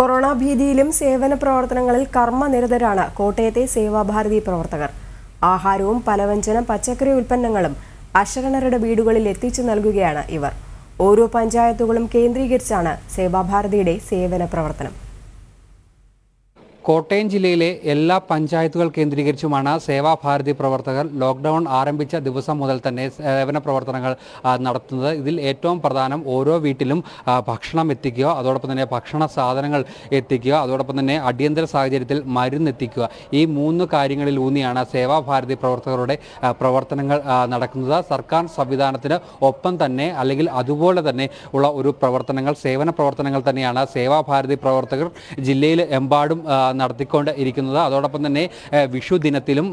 corona ഭീതിയിലും സേവന പ്രവർത്തനങ്ങളിൽ കർമ്മനിരതരാണ് കോട്ടയത്തെ സേവാഭാരതി പ്രവർത്തകർ ആഹാരവും പലവ്യഞ്ജന പച്ചക്കറി ഉൽപ്പന്നങ്ങളും അശരണരുടെ വീടുകളിൽ എത്തിച്ചു നൽകുകയാണ് ഇവർ ഓരോ പഞ്ചായത്തുകളും കേന്ദ്രീകരിച്ചാണ് സേവാഭാരതിയുടെ സേവന പ്രവർത്തനം കോട്ടയം ജില്ലയിലെ എല്ലാ പഞ്ചായത്തുകൾ കേന്ദ്രീകരിച്ചുമാണ് സേവാഭാരതി പ്രവർത്തകർ ലോക്ക്ഡൗൺ ആരംഭിച്ച ദിവസം മുതൽ തന്നെ സേവന പ്രവർത്തനങ്ങൾ നടത്തുന്നത് ഇതിൽ ഏറ്റവും പ്രധാനം ഓരോ വീട്ടിലും ഭക്ഷണം എത്തിക്കുക അതോടൊപ്പം തന്നെ ഭക്ഷണ സാധനങ്ങൾ എത്തിക്കുക അതോടൊപ്പം തന്നെ അടിയന്തര സാഹചര്യത്തിൽ മരുന്ന് എത്തിക്കുക ഈ മൂന്ന് കാര്യങ്ങളിൽ ഊന്നിയാണ് സേവാഭാരതി പ്രവർത്തകരുടെ പ്രവർത്തനങ്ങൾ നടക്കുന്നത് സർക്കാർ സംവിധാനത്തിന് ഒപ്പം തന്നെ അല്ലെങ്കിൽ അതുപോലെ തന്നെ ഉള്ള ഒരു പ്രവർത്തനങ്ങൾ സേവന പ്രവർത്തനങ്ങൾ തന്നെയാണ് സേവാഭാരതി പ്രവർത്തകർ ജില്ലയിൽ എമ്പാടും നടത്തിക്കൊണ്ട് ഇരിക്കുന്നത് അതോടൊപ്പം തന്നെ വിഷു ദിനത്തിലും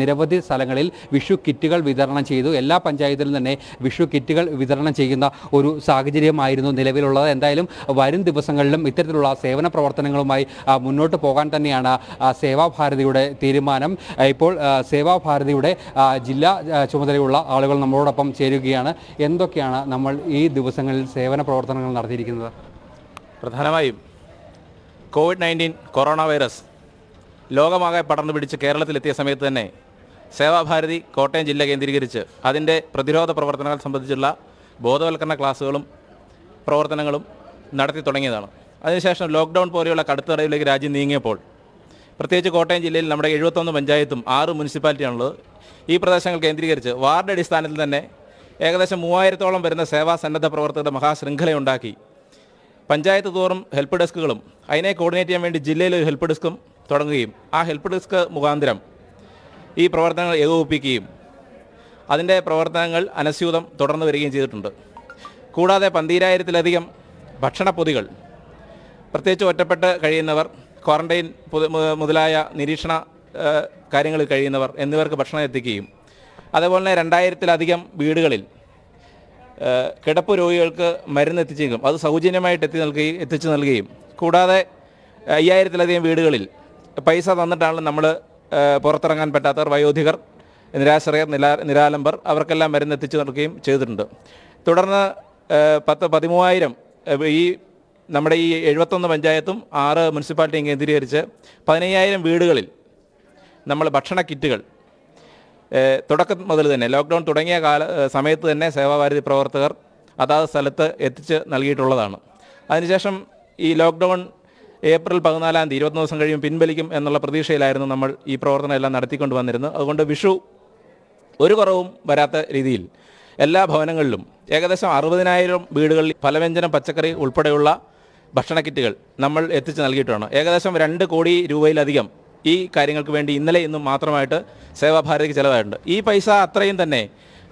നിരവധി സ്ഥലങ്ങളിൽ വിഷു കിറ്റുകൾ വിതരണം ചെയ്തു എല്ലാ പഞ്ചായത്തിലും തന്നെ വിഷു കിറ്റുകൾ വിതരണം ചെയ്യുന്ന ഒരു സാഹചര്യമായിരുന്നു നിലവിലുള്ളത് എന്തായാലും വരും ദിവസങ്ങളിലും ഇത്തരത്തിലുള്ള സേവന പ്രവർത്തനങ്ങളുമായി മുന്നോട്ട് പോകാൻ തന്നെയാണ് സേവാഭാരതിയുടെ തീരുമാനം ഇപ്പോൾ സേവാഭാരതിയുടെ ജില്ലാ ചുമതലയുള്ള ആളുകൾ നമ്മളോടൊപ്പം ചേരുകയാണ് എന്തൊക്കെയാണ് നമ്മൾ ഈ ദിവസങ്ങളിൽ സേവന പ്രവർത്തനങ്ങൾ നടത്തിയിരിക്കുന്നത് പ്രധാനമായും കോവിഡ് നയൻറ്റീൻ കൊറോണ വൈറസ് ലോകമാകെ പടർന്നു പിടിച്ച് കേരളത്തിലെത്തിയ സമയത്ത് തന്നെ സേവാഭാരതി കോട്ടയം ജില്ല കേന്ദ്രീകരിച്ച് അതിൻ്റെ പ്രതിരോധ പ്രവർത്തനങ്ങൾ സംബന്ധിച്ചുള്ള ബോധവൽക്കരണ ക്ലാസ്സുകളും പ്രവർത്തനങ്ങളും നടത്തി തുടങ്ങിയതാണ് അതിനുശേഷം ലോക്ക്ഡൗൺ പോലെയുള്ള കടുത്ത തടയിലേക്ക് രാജ്യം നീങ്ങിയപ്പോൾ പ്രത്യേകിച്ച് കോട്ടയം ജില്ലയിൽ നമ്മുടെ എഴുപത്തൊന്ന് പഞ്ചായത്തും ആറ് മുനിസിപ്പാലിറ്റിയാണുള്ളത് ഈ പ്രദേശങ്ങൾ കേന്ദ്രീകരിച്ച് വാർഡ് അടിസ്ഥാനത്തിൽ തന്നെ ഏകദേശം മൂവായിരത്തോളം വരുന്ന സേവാ സന്നദ്ധ പ്രവർത്തകരുടെ മഹാശൃംഖലയുണ്ടാക്കി പഞ്ചായത്ത് തോറും ഹെൽപ്പ് ഡെസ്കുകളും അതിനെ കോർഡിനേറ്റ് ചെയ്യാൻ വേണ്ടി ജില്ലയിൽ ഒരു ഹെൽപ്പ് ഡെസ്കും തുടങ്ങുകയും ആ ഹെൽപ്പ് ഡെസ്ക് മുഖാന്തരം ഈ പ്രവർത്തനങ്ങൾ ഏകോപിപ്പിക്കുകയും അതിൻ്റെ പ്രവർത്തനങ്ങൾ അനസ്യൂതം തുടർന്ന് വരികയും ചെയ്തിട്ടുണ്ട് കൂടാതെ പന്തീരായിരത്തിലധികം ഭക്ഷണപ്പൊതികൾ പ്രത്യേകിച്ച് ഒറ്റപ്പെട്ട് കഴിയുന്നവർ ക്വാറന്റൈൻ മുതലായ നിരീക്ഷണ കാര്യങ്ങളിൽ കഴിയുന്നവർ എന്നിവർക്ക് ഭക്ഷണം എത്തിക്കുകയും അതുപോലെ തന്നെ രണ്ടായിരത്തിലധികം വീടുകളിൽ കിടപ്പ് രോഗികൾക്ക് മരുന്ന് എത്തിച്ചെങ്കിലും അത് സൗജന്യമായിട്ട് എത്തി നൽകുകയും എത്തിച്ചു നൽകുകയും കൂടാതെ അയ്യായിരത്തിലധികം വീടുകളിൽ പൈസ തന്നിട്ടാണ് നമ്മൾ പുറത്തിറങ്ങാൻ പറ്റാത്തവർ വയോധികർ നിരാശ്രയർ നിലാ നിരാലംബർ അവർക്കെല്ലാം മരുന്ന് എത്തിച്ചു നൽകുകയും ചെയ്തിട്ടുണ്ട് തുടർന്ന് പത്ത് പതിമൂവായിരം ഈ നമ്മുടെ ഈ എഴുപത്തൊന്ന് പഞ്ചായത്തും ആറ് മുനിസിപ്പാലിറ്റിയും കേന്ദ്രീകരിച്ച് പതിനയ്യായിരം വീടുകളിൽ നമ്മൾ ഭക്ഷണ കിറ്റുകൾ തുടക്കം മുതൽ തന്നെ ലോക്ക്ഡൗൺ തുടങ്ങിയ കാല സമയത്ത് തന്നെ സേവാഭാരതി പ്രവർത്തകർ അതാത് സ്ഥലത്ത് എത്തിച്ച് നൽകിയിട്ടുള്ളതാണ് അതിനുശേഷം ഈ ലോക്ക്ഡൗൺ ഏപ്രിൽ പതിനാലാം തീയതി ഇരുപത്തൊന്ന് ദിവസം കഴിയും പിൻവലിക്കും എന്നുള്ള പ്രതീക്ഷയിലായിരുന്നു നമ്മൾ ഈ പ്രവർത്തനമെല്ലാം എല്ലാം നടത്തിക്കൊണ്ട് വന്നിരുന്നത് അതുകൊണ്ട് വിഷു ഒരു കുറവും വരാത്ത രീതിയിൽ എല്ലാ ഭവനങ്ങളിലും ഏകദേശം അറുപതിനായിരം വീടുകളിൽ ഫലവ്യഞ്ജനം പച്ചക്കറി ഉൾപ്പെടെയുള്ള ഭക്ഷണ കിറ്റുകൾ നമ്മൾ എത്തിച്ച് നൽകിയിട്ടുണ്ട് ഏകദേശം രണ്ട് കോടി രൂപയിലധികം ഈ കാര്യങ്ങൾക്ക് വേണ്ടി ഇന്നലെ ഇന്നും മാത്രമായിട്ട് സേവാഭാരതിക്ക് ചിലവായിട്ടുണ്ട് ഈ പൈസ അത്രയും തന്നെ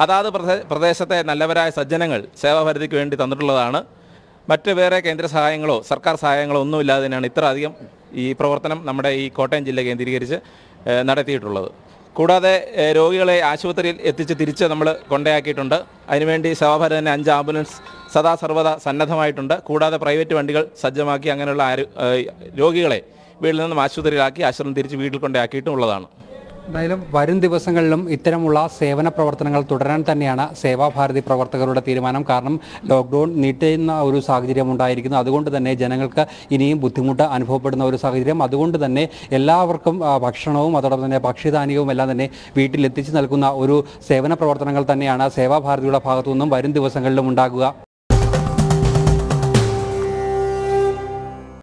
അതാത് പ്രദേശത്തെ നല്ലവരായ സജ്ജനങ്ങൾ സേവാഭാരതിക്ക് വേണ്ടി തന്നിട്ടുള്ളതാണ് മറ്റ് വേറെ കേന്ദ്ര സഹായങ്ങളോ സർക്കാർ സഹായങ്ങളോ ഒന്നുമില്ലാതെ തന്നെയാണ് ഇത്ര അധികം ഈ പ്രവർത്തനം നമ്മുടെ ഈ കോട്ടയം ജില്ല കേന്ദ്രീകരിച്ച് നടത്തിയിട്ടുള്ളത് കൂടാതെ രോഗികളെ ആശുപത്രിയിൽ എത്തിച്ച് തിരിച്ച് നമ്മൾ കൊണ്ടയാക്കിയിട്ടുണ്ട് അതിനുവേണ്ടി സേവാഭാരതി തന്നെ അഞ്ച് ആംബുലൻസ് സദാ സർവ്വതാ സന്നദ്ധമായിട്ടുണ്ട് കൂടാതെ പ്രൈവറ്റ് വണ്ടികൾ സജ്ജമാക്കി അങ്ങനെയുള്ള രോഗികളെ വീട്ടിൽ നിന്നും ആശുപത്രിയിലാക്കി ആശ്രമം തിരിച്ച് വീട്ടിൽ കൊണ്ടാക്കിയിട്ടും ഉള്ളതാണ് എന്തായാലും വരും ദിവസങ്ങളിലും ഇത്തരമുള്ള സേവന പ്രവർത്തനങ്ങൾ തുടരാൻ തന്നെയാണ് സേവാഭാരതി പ്രവർത്തകരുടെ തീരുമാനം കാരണം ലോക്ക്ഡൗൺ നീട്ടുന്ന ഒരു സാഹചര്യം ഉണ്ടായിരിക്കുന്നു അതുകൊണ്ട് തന്നെ ജനങ്ങൾക്ക് ഇനിയും ബുദ്ധിമുട്ട് അനുഭവപ്പെടുന്ന ഒരു സാഹചര്യം അതുകൊണ്ട് തന്നെ എല്ലാവർക്കും ഭക്ഷണവും അതോടൊപ്പം തന്നെ ഭക്ഷ്യധാന്യവും എല്ലാം തന്നെ വീട്ടിലെത്തിച്ച് നൽകുന്ന ഒരു സേവന പ്രവർത്തനങ്ങൾ തന്നെയാണ് സേവാഭാരതിയുടെ ഭാഗത്തു നിന്നും വരും ദിവസങ്ങളിലും ഉണ്ടാകുക